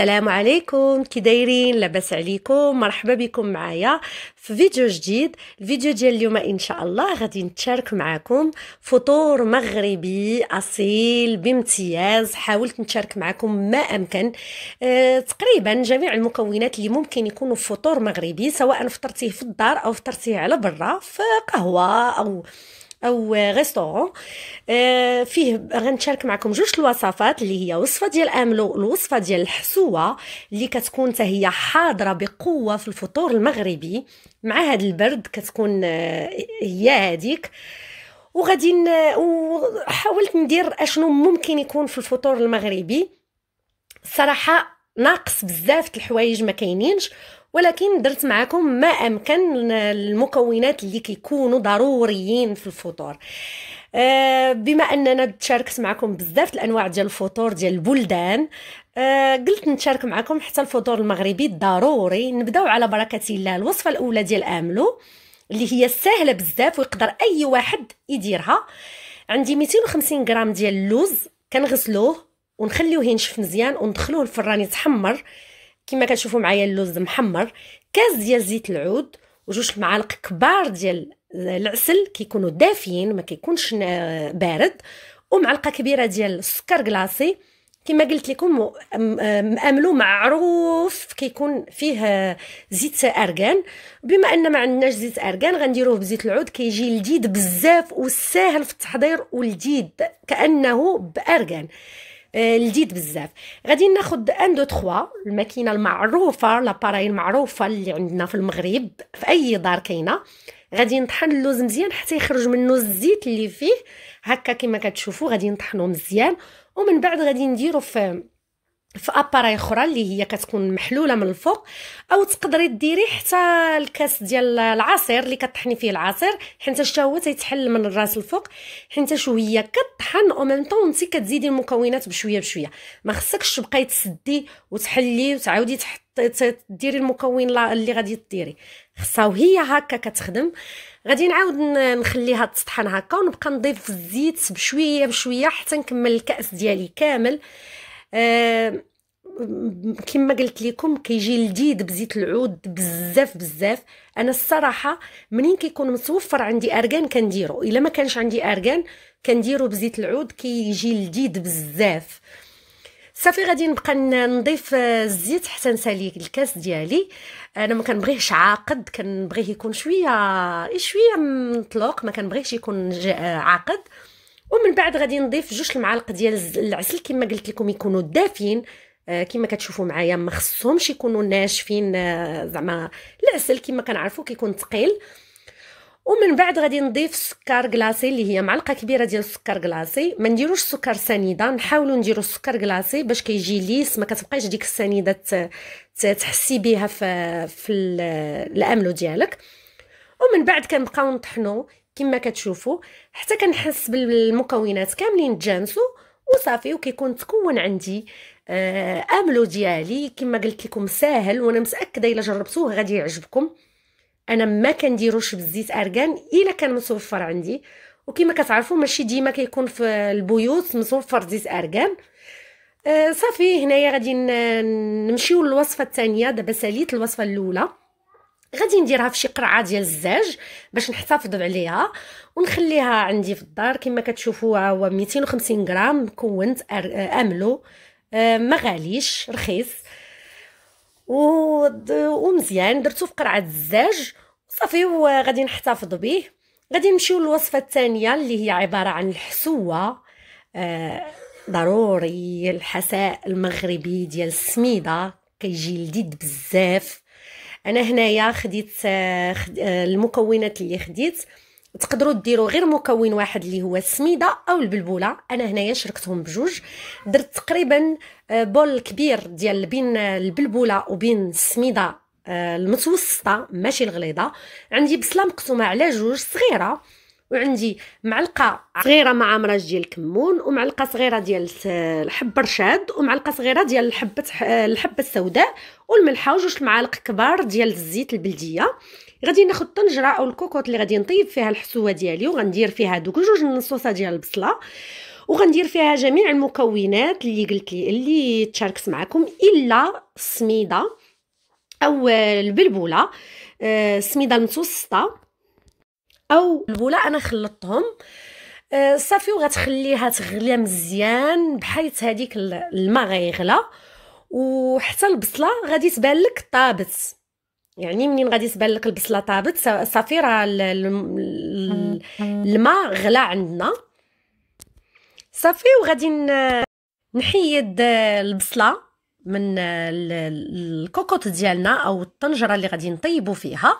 السلام عليكم كي دايرين لاباس عليكم مرحبا بكم معايا في فيديو جديد الفيديو ديال اليوم ان شاء الله غادي نتشارك معكم فطور مغربي اصيل بامتياز حاولت نتشارك معكم ما امكن أه تقريبا جميع المكونات اللي ممكن يكونوا في فطور مغربي سواء فطرتيه في الدار او فطرتيه على برا في قهوه او او ريستورون آه، فيه غنشارك معكم جوج الوصفات اللي هي وصفه ديال املو الوصفه ديال الحسوه اللي كتكون حتى هي حاضره بقوه في الفطور المغربي مع هذا البرد كتكون آه، هي هذيك وغادي وحاولت ندير اشنو ممكن يكون في الفطور المغربي صراحه ناقص بزاف د الحوايج ما كاينينش ولكن درت معكم ما امكن المكونات اللي كيكونوا ضروريين في الفطور آه، بما اننا تشاركت معكم بزاف الانواع ديال الفطور ديال البلدان آه، قلت نشارك معكم حتى الفطور المغربي ضروري نبداو على بركه الله الوصفه الاولى ديال املو اللي هي سهله بزاف ويقدر اي واحد يديرها عندي 250 غرام ديال اللوز كنغسلوه ونخليوه ينشف مزيان وندخلوه الفران يتحمر كما كتشوفوا معايا اللوز محمر كاس ديال زيت العود وجوج معالق كبار ديال العسل كيكونوا دافيين ما كيكونش بارد ومعلقه كبيره ديال السكر كلاصي كما قلت لكم مأملو معروف كيكون فيه زيت ارغان بما ان ما عندناش زيت ارغان غنديروه بزيت العود كيجي لذيذ بزاف وساهل في التحضير ولذيذ كانه بارغان آه، لذيذ بزاف غادي ناخد ان دو تخوا الماكينه المعروفه لاباراي المعروفه اللي عندنا في المغرب في اي دار كاينه غادي نطحن اللوز مزيان حتى يخرج منه الزيت اللي فيه هكا كما كتشوفوا غادي نطحنو مزيان ومن بعد غادي نديرو في في اباراي اخرى اللي هي كتكون محلوله من الفوق او تقدري ديري حتى الكاس ديال العصير اللي كطحني فيه العصير حيت حتى هو تيتحل من الراس الفوق حيت شويه كطحن او ميم طون انت كتزيدي المكونات بشويه بشويه ما خصكش تبقاي تسدي وتحلي وتعاودي تحطي ديري المكون اللي غادي ديري خصها وهي هكا كتخدم غادي نعاود نخليها تطحن هكا ونبقى نضيف الزيت بشويه بشويه حتى نكمل الكاس ديالي كامل آه كما قلت لكم كيجي لذيذ بزيت العود بزاف بزاف انا الصراحه منين كيكون متوفر عندي ارغان كنديرو الا ما كانش عندي ارغان كنديرو بزيت العود كيجي لذيذ بزاف صافي غادي نبقى نضيف الزيت حتى نسالي الكاس ديالي انا ما كنبغيهش عاقد كنبغيه يكون شويه شويه مطلوق ما كنبغيهش يكون عاقد ومن بعد غادي نضيف جوج المعالق ديال العسل كما قلت لكم يكونوا دافين آه، كما كتشوفوا معايا ما خصهمش يكونوا ناشفين آه، زعما العسل كما كنعرفوا كيكون ثقيل ومن بعد غادي نضيف سكر كلاصي اللي هي معلقه كبيره ديال السكر كلاصي ما نديروش سكر سنيده نحاولوا نديروا السكر كلاصي باش كيجي ليس ما كتبقايش ديك السنيده تحسي بها في في الاملو ديالك ومن بعد كنبقاو نطحنو كما كتشوفوا حتى كنحس بالمكونات كاملين تجانسوا وصافي وكيكون تكون عندي آه، املو ديالي كما قلت لكم ساهل وانا متاكده الا جربتوه غادي يعجبكم انا ما كنديروش بالزيت ارغان الا كان متوفر عندي وكما كتعرفوا ماشي ديما كيكون في البيوت متوفر زيت ارغان آه، صافي هنايا غادي نمشيو للوصفه الثانيه دابا ساليت الوصفه الاولى غادي نديرها في شي قرعه ديال الزاج باش نحتفظ عليها ونخليها عندي في الدار كما كتشوفوا هو 250 غرام كونت املو آه، ما غاليش رخيص ومزيان درتو في قرعه الزاج صافي وغادي نحتفظ به غادي نمشيو للوصفه الثانيه اللي هي عباره عن الحسوه آه ضروري الحساء المغربي ديال السميده كيجي لذيذ بزاف انا هنايا خديت آه، آه، المكونات اللي خديت تقدروا ديروا غير مكون واحد اللي هو السميده او البلبوله انا هنايا شركتهم بجوج درت تقريبا آه، بول كبير ديال بين البلبوله وبين السميده المتوسطه ماشي الغليظه عندي بصله مقسومه على جوج صغيره وعندي معلقه صغيره معمرج ديال الكمون ومعلقه صغيره ديال الحب رشاد ومعلقه صغيره ديال الحبه الحبه السوداء والملح وجوج معالق كبار ديال الزيت البلديه غادي ناخذ الطنجره او الكوكوط اللي غادي نطيب فيها الحسوه ديالي وغندير فيها دوك جوج النصوصه ديال البصله وغندير فيها جميع المكونات اللي قلت لي اللي تشاركت معكم الا السميده او البلبوله آه، السميده المتوسطه او البوله انا خلطتهم آه، صافي وغتخليها تغلى مزيان بحيث هذيك الماء غيغلى وحتى البصله غادي تبان لك طابت يعني منين غادي تبان لك البصله طابت صافي راه الماء غلى عندنا صافي وغادي نحيد آه، البصله من الكوكوط ديالنا او الطنجره اللي غادي نطيبوا فيها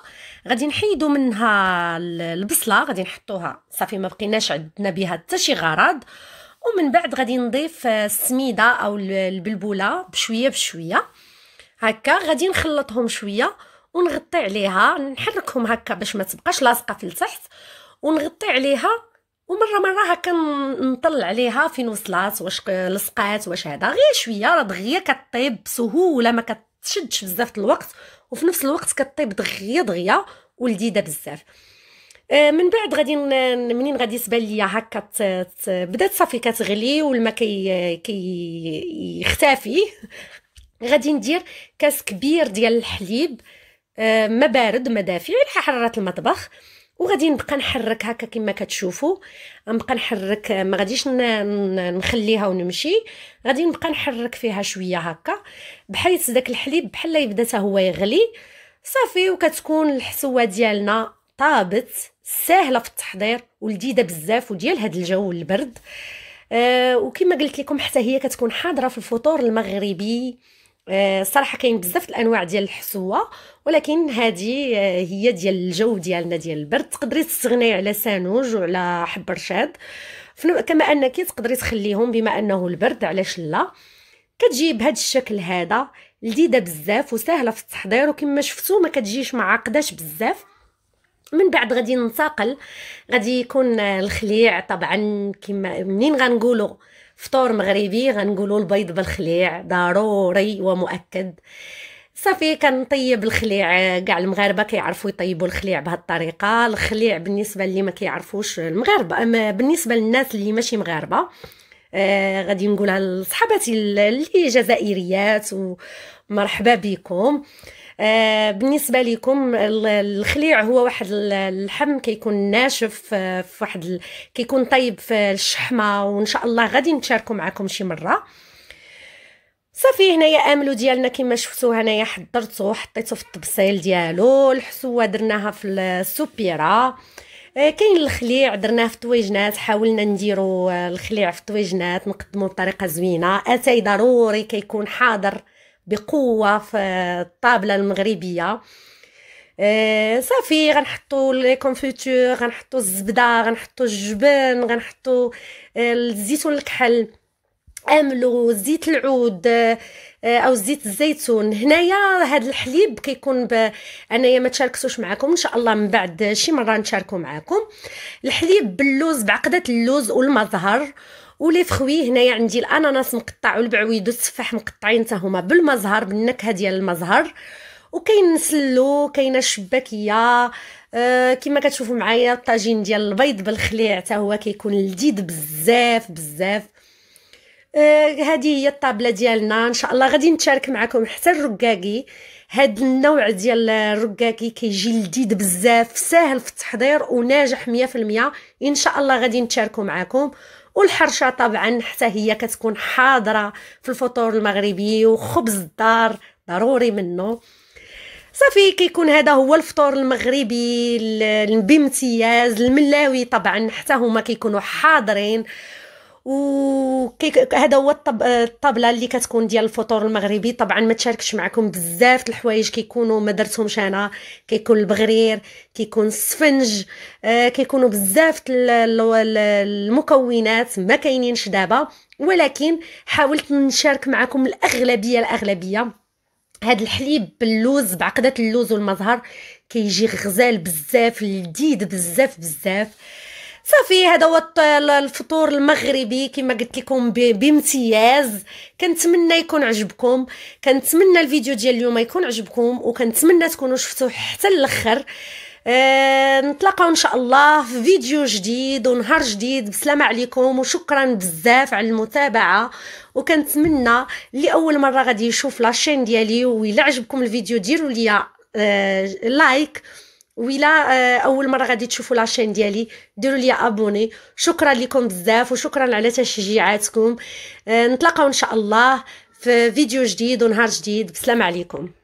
غادي نحيدوا منها البصله غادي نحطوها صافي ما بقيناش عندنا بها حتى شي غرض ومن بعد غادي نضيف السميده او البلبوله بشويه بشويه هكا غادي نخلطهم شويه ونغطي عليها نحركهم هكا باش ما تبقاش لاصقه في التحت ونغطي عليها ومره مره هكا نطل عليها فين وصلات واش لصقات واش هذا غير شويه راه دغيا كطيب بسهوله ما كتشدش بزاف الوقت وفي نفس الوقت كطيب دغيا دغيا ولذيذه بزاف آه، من بعد غادي منين غادي تبان ليا هكا بدات صافي كتغلي والما كي كيختفي غادي ندير كاس كبير ديال الحليب آه، ما بارد ما دافي على حراره المطبخ وغادي نبقى نحرك هكا كما كتشوفوا غنبقى نحرك ما غاديش نخليها ونمشي غادي نبقى نحرك فيها شويه هكا بحيث داك الحليب بحال يبدا حتى هو يغلي صافي وكتكون الحسوه ديالنا طابت ساهله في التحضير ولذيذه بزاف وديال هذا الجو البرد أه وكما قلت لكم حتى هي كتكون حاضره في الفطور المغربي آه، الصراحه كاين بزاف الانواع ديال الحسوه ولكن هذه آه، هي ديال الجو ديالنا ديال البرد تقدري تستغني على سانوج وعلى حب رشاد كما انك تقدري تخليهم بما انه البرد علاش لا كتجي بهذا الشكل هذا لذيذه بزاف وسهله في التحضير وكما شفتوا ما كتجيش معقداش بزاف من بعد غادي ننتقل غادي يكون الخليع طبعا كما منين غنقولوا فطور مغربي غنقولوا البيض بالخليع ضروري ومؤكد صافي كنطيب الخليع كاع المغاربه كيعرفوا يطيبوا الخليع بهذه الطريقه الخليع بالنسبه اللي ما كيعرفوش المغاربه اما بالنسبه للناس اللي ماشي مغاربه آه غادي نقولها لصحاباتي اللي جزائريات ومرحبا بكم آه، بالنسبه لكم الخليع هو واحد اللحم كيكون ناشف آه، في واحد كيكون طيب في الشحمه وان شاء الله غادي نتشاركوا معكم شي مره صافي هنايا املو ديالنا كما شفتوا هنايا حضرته وحطيته في الطبسيل ديالو الحسوه درناها في السوبيره آه، كاين الخليع درناه في طويجنات حاولنا نديرو الخليع في طويجنات نقدمو بطريقه زوينه اتاي ضروري كيكون حاضر بقوه في الطابله المغربيه آه، صافي غنحطو لي كونفيتور غنحطو الزبده غنحطو الجبن غنحطو آه، الزيتون الكحل املو زيت العود آه، او زيت الزيتون هنايا هذا الحليب كيكون ب... انايا ما تشاركتوش معكم ان شاء الله من بعد شي مره نشاركو معكم الحليب باللوز بعقده اللوز والمظهر ولي فخوي هنايا عندي الاناناس مقطع والبعويد والتفاح مقطعين حتى هما بالمزهر بالنكهه ديال المزهر وكاين نسلو كاينه الشباكيه أه كما كتشوفوا معايا الطاجين ديال البيض بالخليع حتى هو كيكون لذيذ بزاف بزاف أه هذه هي الطابله ديالنا ان شاء الله غادي نتشارك معكم حتى الركاكي هاد النوع ديال الركاكي كيجي لذيذ بزاف ساهل في التحضير وناجح 100% ان شاء الله غادي نتشاركوا معكم والحرشه طبعا حتى هي كتكون حاضره في الفطور المغربي وخبز الدار ضروري منه صافي كيكون هذا هو الفطور المغربي بامتياز الملاوي طبعا حتى هما كيكونوا حاضرين وهذا هو الطب... الطبله اللي كتكون ديال الفطور المغربي طبعا ما تشاركش معكم بزاف الحوايج كيكونوا ما درتهمش انا كيكون البغرير كيكون السفنج آه كيكونوا بزاف المكونات ما كاينينش دابا ولكن حاولت نشارك معكم الاغلبيه الاغلبيه هذا الحليب باللوز بعقده اللوز والمظهر كيجي غزال بزاف لذيذ بزاف بزاف صافي هذا هو الفطور المغربي كما قلت لكم بامتياز كنتمنى يكون عجبكم كنتمنى الفيديو ديال اليوم يكون عجبكم وكنتمنى تكونوا شفتوه حتى الاخر أه نتلاقاو ان شاء الله في فيديو جديد ونهار جديد بسلامة عليكم وشكرا بزاف على المتابعة وكنتمنى اللي اول مرة غادي يشوف لاشين ديالي وإلا عجبكم الفيديو ديروا لي أه لايك ولا euh, اول مره غادي تشوفوا لاشين ديالي ديروا لي ابوني شكرا لكم بزاف وشكرا على تشجيعاتكم آه، نتلاقاو ان شاء الله في فيديو جديد ونهار جديد بسلام عليكم